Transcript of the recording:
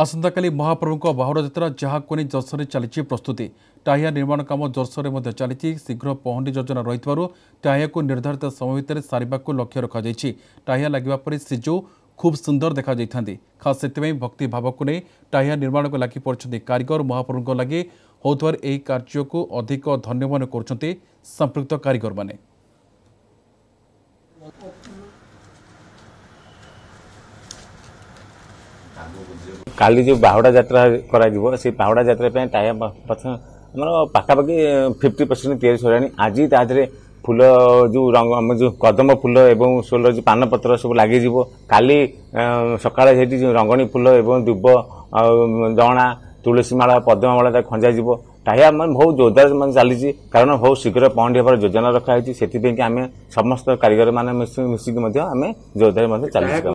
ଆସନ୍ତାକାଲି ମହାପ୍ରଭୁଙ୍କ ଯାତ୍ରା ଯାହାକୁ ନେଇ ଜର୍ସରେ ଚାଲିଛି ପ୍ରସ୍ତୁତି ଟାହିଆ ନିର୍ମାଣ କାମ ଜର୍ସରେ ମଧ୍ୟ ଚାଲିଛି ଶୀଘ୍ର ପହଣ୍ଡି ଯୋଜନା ରହିଥିବାରୁ ଟାହିଆକୁ ନିର୍ଦ୍ଧାରିତ ସମୟ ଭିତରେ ସାରିବାକୁ ଲକ୍ଷ୍ୟ ରଖାଯାଇଛି ଟାହିଆ ଲାଗିବା ପରେ ଶ୍ରୀଜୀଉ ଖୁବ୍ ସୁନ୍ଦର ଦେଖାଯାଇଥାନ୍ତି ଖାସ୍ ସେଥିପାଇଁ ଭକ୍ତି ଭାବକୁ ନେଇ ଟାହିଆ ନିର୍ମାଣକୁ ଲାଗି ପଡ଼ିଛନ୍ତି କାରିଗର ମହାପ୍ରଭୁଙ୍କ ଲାଗି ହେଉଥିବାର ଏହି କାର୍ଯ୍ୟକୁ ଅଧିକ ଧନ୍ୟମନେ କରୁଛନ୍ତି ସମ୍ପୃକ୍ତ କାରିଗରମାନେ কালি যে বাহড়া যাত্রা করা দিব সেই পাউড়া যাত্রা পৈ তাই প্রথম আমরা পাটা বাকি 50% তিয়ারি হরাইনি আজি তাদরে ফুল যে রং আমে যে কদম ফুল এবং সোলর জি পানা পত্র সব লাগি দিব কালি সকালে হেটি যে রঙ্গণী ফুল এবং দিব জোনা তুলসী মালা পদ্ম মালা খঞ্জাই দিব তাই আমরা বহুত জোরদার মান চলিছি কারণ বহুত শীঘ্র পোনি হবার যোজনা রাখা হইছি সেতি পই কি আমি সমস্ত কারিগর মানে মিছি মিছি গ মধ্যে আমি জোরদার মানতে চলিছি